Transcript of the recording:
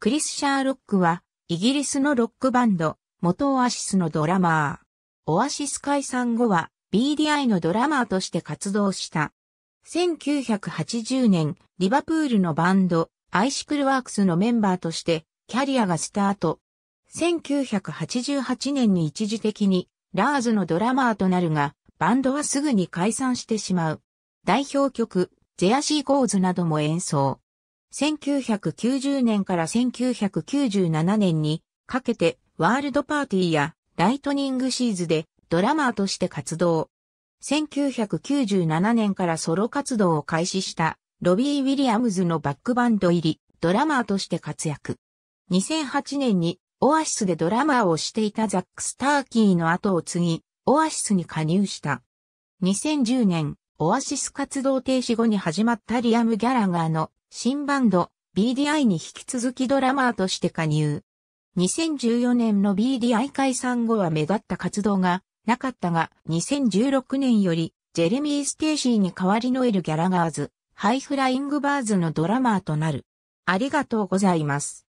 クリス・シャーロックは、イギリスのロックバンド、元オアシスのドラマー。オアシス解散後は、BDI のドラマーとして活動した。1980年、リバプールのバンド、アイシクルワークスのメンバーとして、キャリアがスタート。1988年に一時的に、ラーズのドラマーとなるが、バンドはすぐに解散してしまう。代表曲、ゼアシーゴーズなども演奏。1990年から1997年にかけてワールドパーティーやライトニングシーズでドラマーとして活動。1997年からソロ活動を開始したロビー・ウィリアムズのバックバンド入りドラマーとして活躍。2008年にオアシスでドラマーをしていたザック・スターキーの後を継ぎ、オアシスに加入した。2010年、オアシス活動停止後に始まったリアム・ギャラガーの新バンド BDI に引き続きドラマーとして加入。2014年の BDI 解散後は目立った活動がなかったが2016年よりジェレミー・ステーシーに代わりノエル・ギャラガーズ、ハイフライングバーズのドラマーとなる。ありがとうございます。